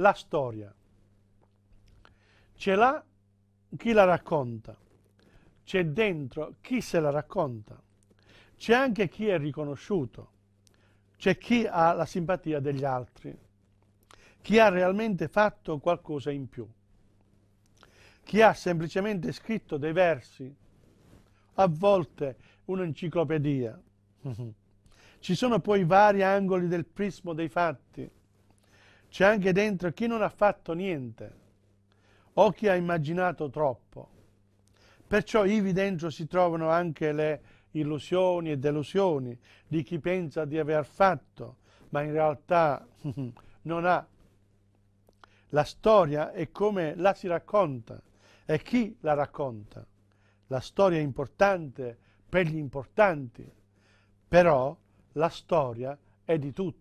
la storia. Ce l'ha chi la racconta, c'è dentro chi se la racconta, c'è anche chi è riconosciuto, c'è chi ha la simpatia degli altri, chi ha realmente fatto qualcosa in più, chi ha semplicemente scritto dei versi, a volte un'enciclopedia. Ci sono poi vari angoli del prisma dei fatti c'è anche dentro chi non ha fatto niente o chi ha immaginato troppo. Perciò ivi dentro si trovano anche le illusioni e delusioni di chi pensa di aver fatto, ma in realtà non ha. La storia è come la si racconta e chi la racconta. La storia è importante per gli importanti, però la storia è di tutti.